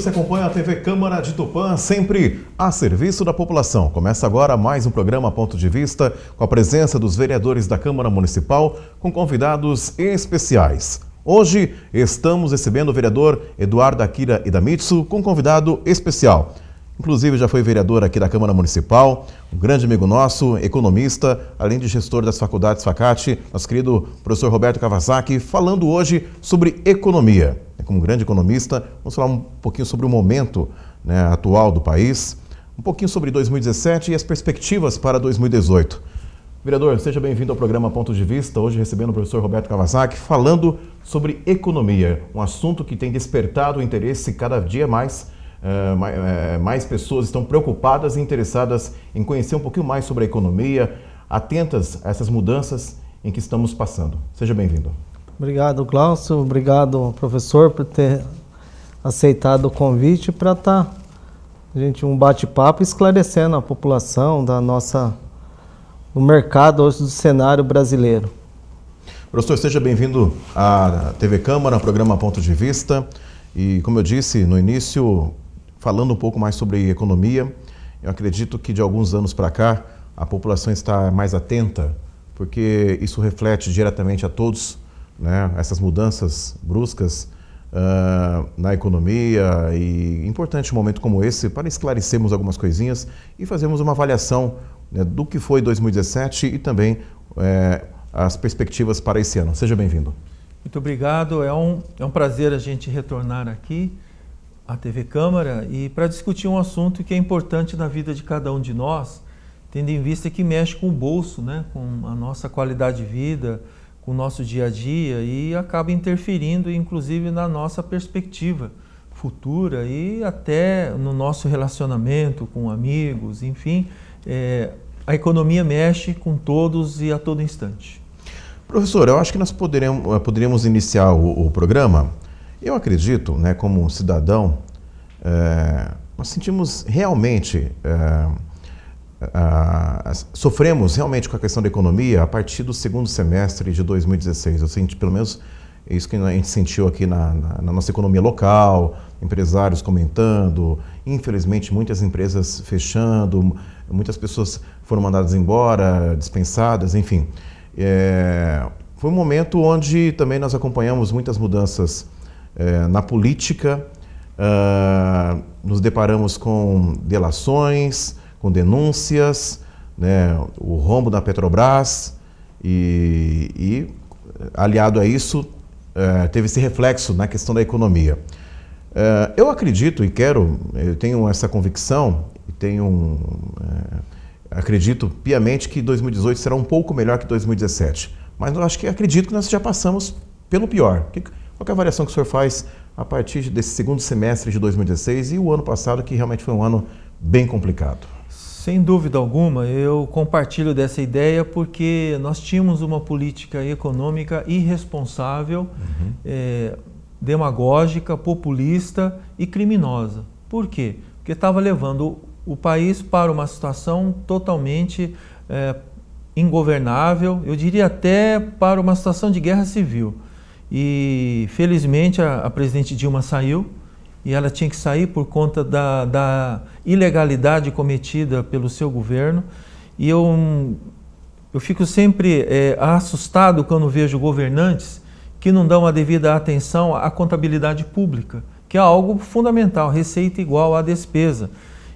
você acompanha a TV Câmara de Tupã, sempre a serviço da população. Começa agora mais um programa Ponto de Vista, com a presença dos vereadores da Câmara Municipal, com convidados especiais. Hoje estamos recebendo o vereador Eduardo Akira Idamitsu, com convidado especial. Inclusive já foi vereador aqui da Câmara Municipal, um grande amigo nosso, economista, além de gestor das faculdades Facate, nosso querido professor Roberto Kawasaki, falando hoje sobre economia como grande economista, vamos falar um pouquinho sobre o momento né, atual do país, um pouquinho sobre 2017 e as perspectivas para 2018. Vereador, seja bem-vindo ao programa Pontos de Vista, hoje recebendo o professor Roberto Kawasaki, falando sobre economia, um assunto que tem despertado o interesse cada dia mais eh, mais, eh, mais pessoas estão preocupadas e interessadas em conhecer um pouquinho mais sobre a economia, atentas a essas mudanças em que estamos passando. Seja bem-vindo. Obrigado, Glaucio. Obrigado, professor, por ter aceitado o convite para estar, tá, gente, um bate-papo esclarecendo a população da nossa do mercado hoje do cenário brasileiro. Professor, seja bem-vindo à TV Câmara, programa Ponto de Vista. E como eu disse no início, falando um pouco mais sobre economia, eu acredito que de alguns anos para cá a população está mais atenta, porque isso reflete diretamente a todos né, essas mudanças bruscas uh, na economia e importante momento como esse para esclarecermos algumas coisinhas e fazermos uma avaliação né, do que foi 2017 e também é, as perspectivas para esse ano. Seja bem-vindo. Muito obrigado. É um, é um prazer a gente retornar aqui à TV Câmara e para discutir um assunto que é importante na vida de cada um de nós, tendo em vista que mexe com o bolso, né, com a nossa qualidade de vida, o nosso dia a dia e acaba interferindo, inclusive, na nossa perspectiva futura e até no nosso relacionamento com amigos, enfim. É, a economia mexe com todos e a todo instante. Professor, eu acho que nós poderemos, eh, poderíamos iniciar o, o programa. Eu acredito, né, como cidadão, é, nós sentimos realmente é, sofremos realmente com a questão da economia a partir do segundo semestre de 2016. Eu senti, pelo menos, isso que a gente sentiu aqui na, na, na nossa economia local, empresários comentando, infelizmente muitas empresas fechando, muitas pessoas foram mandadas embora, dispensadas, enfim. É, foi um momento onde também nós acompanhamos muitas mudanças é, na política, ah, nos deparamos com delações, com denúncias, né, o rombo da Petrobras e, e aliado a isso, é, teve esse reflexo na questão da economia. É, eu acredito e quero, eu tenho essa convicção, tenho um, é, acredito piamente que 2018 será um pouco melhor que 2017. Mas eu acho que acredito que nós já passamos pelo pior. Que, qual é a variação que o senhor faz a partir desse segundo semestre de 2016 e o ano passado, que realmente foi um ano bem complicado? Sem dúvida alguma, eu compartilho dessa ideia porque nós tínhamos uma política econômica irresponsável, uhum. é, demagógica, populista e criminosa. Por quê? Porque estava levando o país para uma situação totalmente é, ingovernável, eu diria até para uma situação de guerra civil. E felizmente a, a presidente Dilma saiu, e ela tinha que sair por conta da, da ilegalidade cometida pelo seu governo. E eu, eu fico sempre é, assustado quando vejo governantes que não dão a devida atenção à contabilidade pública, que é algo fundamental, receita igual à despesa.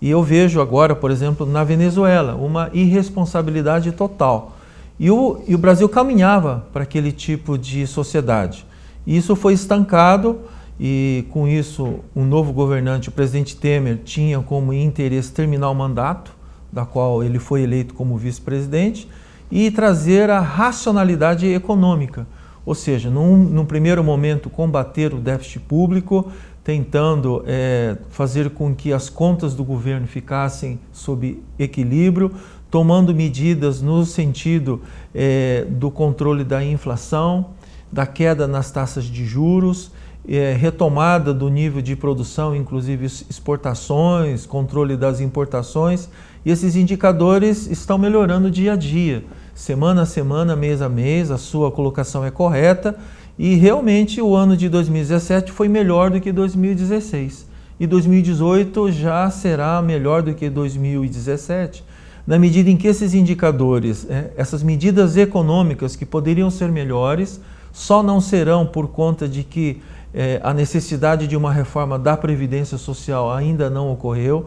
E eu vejo agora, por exemplo, na Venezuela, uma irresponsabilidade total. E o, e o Brasil caminhava para aquele tipo de sociedade. E isso foi estancado e com isso um novo governante, o presidente Temer, tinha como interesse terminar o mandato, da qual ele foi eleito como vice-presidente, e trazer a racionalidade econômica, ou seja, num, num primeiro momento combater o déficit público, tentando é, fazer com que as contas do governo ficassem sob equilíbrio, tomando medidas no sentido é, do controle da inflação, da queda nas taxas de juros, é, retomada do nível de produção, inclusive exportações, controle das importações, e esses indicadores estão melhorando dia a dia, semana a semana, mês a mês, a sua colocação é correta, e realmente o ano de 2017 foi melhor do que 2016, e 2018 já será melhor do que 2017, na medida em que esses indicadores, é, essas medidas econômicas que poderiam ser melhores, só não serão por conta de que é, a necessidade de uma reforma da Previdência Social ainda não ocorreu,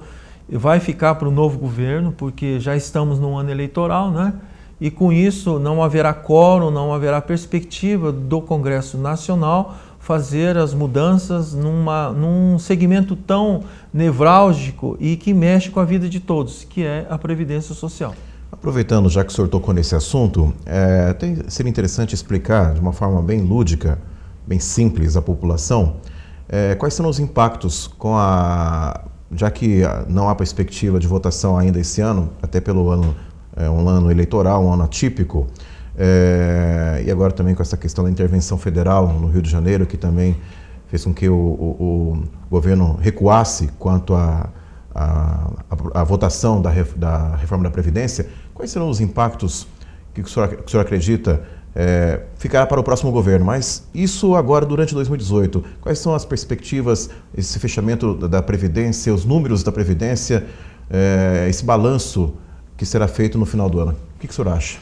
vai ficar para o novo governo, porque já estamos num ano eleitoral, né? E com isso não haverá quórum, não haverá perspectiva do Congresso Nacional fazer as mudanças numa, num segmento tão nevrálgico e que mexe com a vida de todos, que é a Previdência Social. Aproveitando, já que o senhor tocou nesse assunto, é, tem, seria interessante explicar de uma forma bem lúdica, bem simples à população, é, quais são os impactos com a. Já que não há perspectiva de votação ainda esse ano, até pelo ano, é, um ano eleitoral, um ano atípico, é, e agora também com essa questão da intervenção federal no Rio de Janeiro, que também fez com que o, o, o governo recuasse quanto a a, a, a votação da, da, reforma da Previdência, quais serão os impactos que o senhor, que o senhor acredita é, ficará para o próximo governo? Mas isso agora durante 2018, quais são as perspectivas, esse fechamento da Previdência, os números da Previdência, é, esse balanço que será feito no final do ano? O que, que o senhor acha?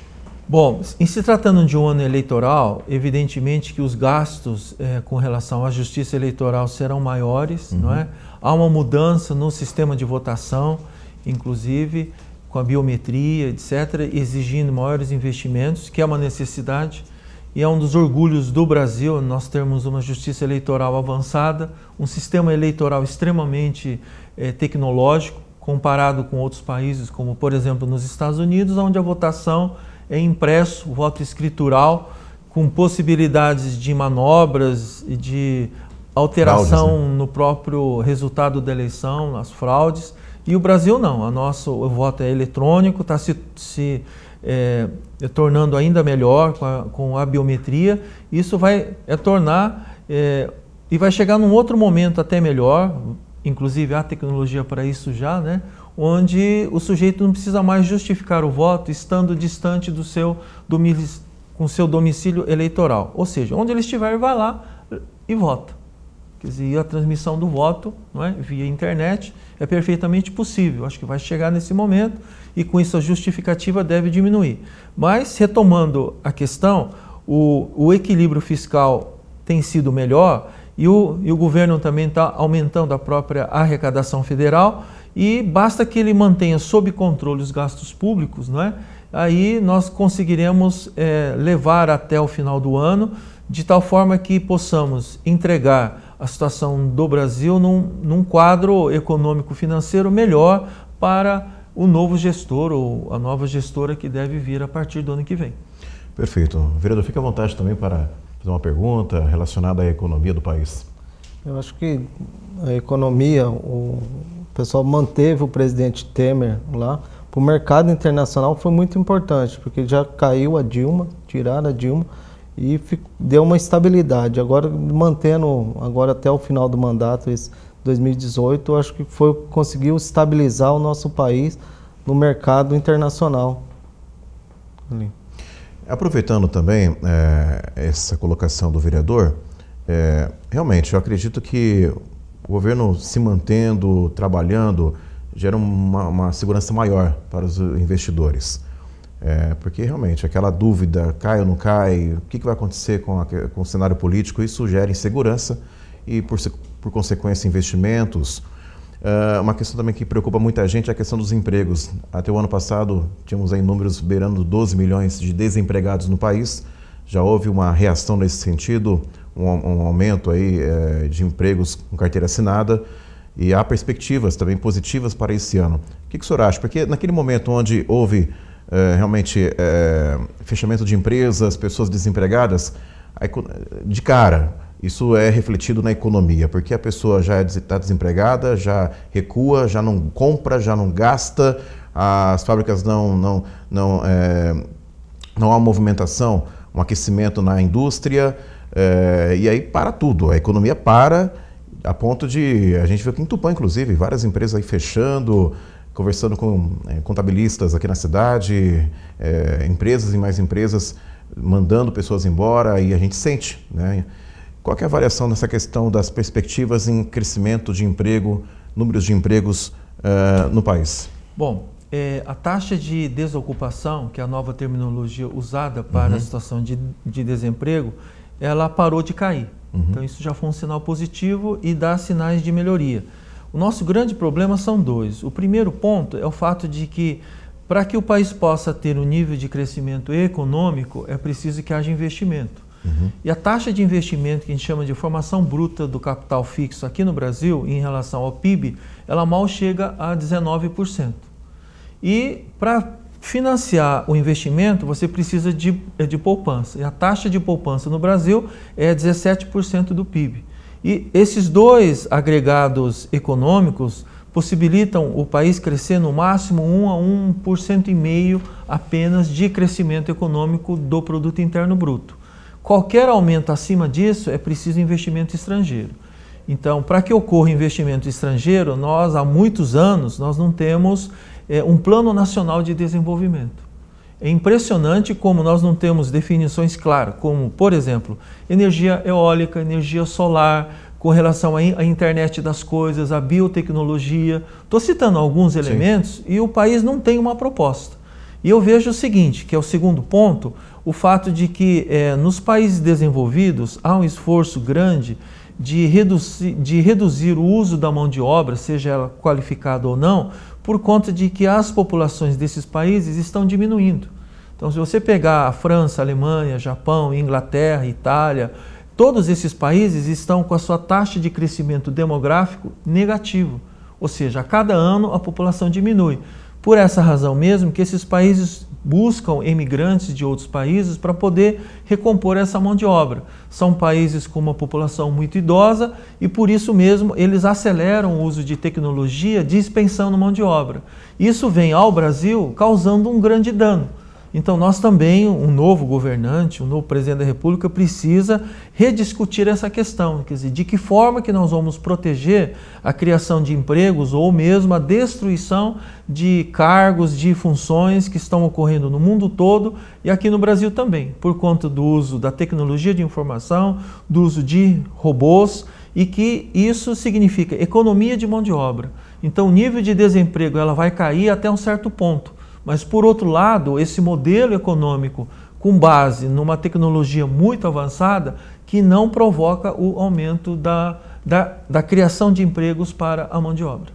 Bom, em se tratando de um ano eleitoral, evidentemente que os gastos é, com relação à justiça eleitoral serão maiores, uhum. não é? Há uma mudança no sistema de votação, inclusive com a biometria, etc., exigindo maiores investimentos, que é uma necessidade e é um dos orgulhos do Brasil nós termos uma justiça eleitoral avançada, um sistema eleitoral extremamente eh, tecnológico, comparado com outros países, como por exemplo nos Estados Unidos, onde a votação é impresso, voto escritural, com possibilidades de manobras e de alteração fraudes, né? no próprio resultado da eleição, as fraudes. E o Brasil não. A nosso, o voto é eletrônico, está se, se é, é, tornando ainda melhor com a, com a, biometria. Isso vai é, tornar é, e vai chegar num outro momento até melhor, inclusive há tecnologia para isso já, né? onde o sujeito não precisa mais justificar o voto estando distante do seu domicílio, com seu domicílio eleitoral. Ou seja, onde ele estiver, vai lá e vota. Quer dizer, e a transmissão do voto é? via internet é perfeitamente possível. Acho que vai chegar nesse momento e com isso a justificativa deve diminuir. Mas, retomando a questão, o, o equilíbrio fiscal tem sido melhor e o, e o governo também está aumentando a própria arrecadação federal e basta que ele mantenha sob controle os gastos públicos, não é? aí nós conseguiremos é, levar até o final do ano de tal forma que possamos entregar a situação do Brasil num, num quadro econômico-financeiro melhor para o novo gestor ou a nova gestora que deve vir a partir do ano que vem. Perfeito. Vereador, fique à vontade também para fazer uma pergunta relacionada à economia do país. Eu acho que a economia, o pessoal manteve o presidente Temer lá. Para o mercado internacional foi muito importante, porque já caiu a Dilma, tiraram a Dilma e fico, deu uma estabilidade. Agora, mantendo agora até o final do mandato, esse 2018, acho que foi conseguiu estabilizar o nosso país no mercado internacional. Ali. Aproveitando também é, essa colocação do vereador, é, realmente eu acredito que o governo se mantendo, trabalhando, gera uma, uma segurança maior para os investidores. É, porque realmente aquela dúvida, cai ou não cai, o que, que vai acontecer com, a, com, o cenário político, isso gera insegurança e, por, por consequência, investimentos. É, uma questão também que preocupa muita gente é a questão dos empregos. Até o ano passado, tínhamos aí números beirando 12 milhões de desempregados no país. Já houve uma reação nesse sentido, um, um aumento aí, é, de empregos com carteira assinada e há perspectivas também positivas para esse ano. O que, que o senhor acha? Porque naquele momento onde houve é, realmente é, fechamento de empresas, pessoas desempregadas, de cara, isso é refletido na economia, porque a pessoa já é está desempregada, já recua, já não compra, já não gasta, as fábricas não, não, não, é, não há movimentação, um aquecimento na indústria, é, e aí para tudo, a economia para a ponto de a gente vê que em Tupã, inclusive, várias empresas aí fechando, conversando com é, contabilistas aqui na cidade, é, empresas e mais empresas mandando pessoas embora e a gente sente. Né? Qual é a avaliação nessa questão das perspectivas em crescimento de emprego, números de empregos uh, no país? Bom, é, a taxa de desocupação, que é a nova terminologia usada para uhum. a situação de, de desemprego, ela parou de cair. Uhum. Então isso já foi um sinal positivo e dá sinais de melhoria. O nosso grande problema são dois. O primeiro ponto é o fato de que, para que o país possa ter um nível de crescimento econômico, é preciso que haja investimento. Uhum. E a taxa de investimento que a gente chama de formação bruta do capital fixo aqui no Brasil, em relação ao PIB, ela mal chega a 19%. E para financiar o investimento, você precisa de, de poupança. E a taxa de poupança no Brasil é 17% do PIB. E esses dois agregados econômicos possibilitam o país crescer no máximo 1 a 1,5% apenas de crescimento econômico do produto interno bruto. Qualquer aumento acima disso é preciso investimento estrangeiro. Então, para que ocorra investimento estrangeiro, nós há muitos anos nós não temos é, um plano nacional de desenvolvimento. É impressionante como nós não temos definições claras, como, por exemplo, energia eólica, energia solar, com relação à, internet das coisas, à biotecnologia. Estou citando alguns elementos Sim. e o país não tem uma proposta. E eu vejo o seguinte, que é o segundo ponto, o fato de que é, nos países desenvolvidos há um esforço grande de reduzir, de reduzir o uso da mão de obra, seja ela qualificada ou não, por conta de que as populações desses países estão diminuindo. Então, se você pegar a França, a Alemanha, Japão, Inglaterra, Itália, todos esses países estão com a sua taxa de crescimento demográfico negativo, ou seja, a cada ano a população diminui. Por essa razão mesmo que esses países buscam emigrantes de outros países para poder recompor essa mão de obra. São países com uma população muito idosa e por isso mesmo eles aceleram o uso de tecnologia dispensando mão de obra. Isso vem ao Brasil causando um grande dano. Então, nós também, um novo governante, um novo presidente da República, precisa rediscutir essa questão. Quer dizer, de que forma que nós vamos proteger a criação de empregos ou mesmo a destruição de cargos, de funções que estão ocorrendo no mundo todo e aqui no Brasil também, por conta do uso da tecnologia de informação, do uso de robôs e que isso significa economia de mão de obra. Então, o nível de desemprego ela vai cair até um certo ponto. Mas, por outro lado, esse modelo econômico com base numa tecnologia muito avançada que não provoca o aumento da, da, da criação de empregos para a mão de obra.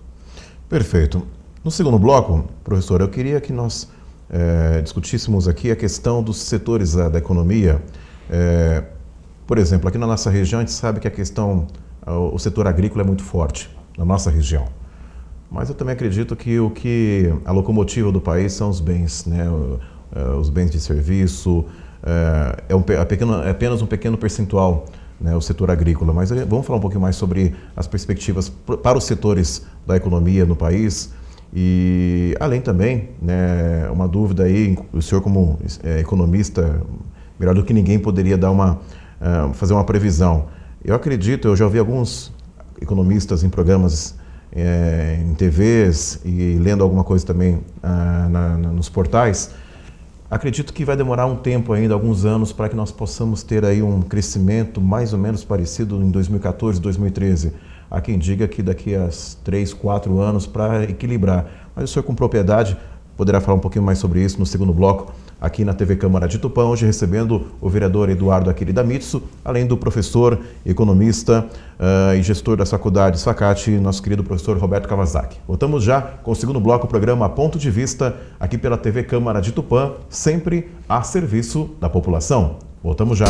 Perfeito. No segundo bloco, professor, eu queria que nós é, discutíssemos aqui a questão dos setores da, eh, da economia. É, por exemplo, aqui na nossa região, a gente sabe que a questão, ah, o setor agrícola é muito forte na nossa região. Mas eu também acredito que o que a locomotiva do país são os bens, né? É, os bens de serviço, é, é um, é, pequeno, é apenas um pequeno percentual né, o setor agrícola, mas eh, vamos falar um pouquinho mais sobre as perspectivas para os setores da economia no país e além também, né, uma dúvida aí, o senhor como é, economista, melhor do que ninguém poderia dar uma, uh, fazer uma previsão. Eu acredito, eu já ouvi alguns economistas em programas é, em TVs e lendo alguma coisa também ah, na, na, nos portais, acredito que vai demorar um tempo ainda, alguns anos, para que nós possamos ter aí um crescimento mais ou menos parecido em 2014, 2013. Há quem diga que daqui a 3, 4 anos para equilibrar. Mas o senhor com propriedade poderá falar um pouquinho mais sobre isso no segundo bloco aqui na TV Câmara de Tupã, hoje recebendo o vereador Eduardo Aquirida Mitsu, além do professor, economista uh, e gestor das faculdades Facate, nosso querido professor Roberto Kawasaki. Voltamos já com o segundo bloco, o programa Ponto de Vista, aqui pela TV Câmara de Tupã, sempre a serviço da população. Voltamos já.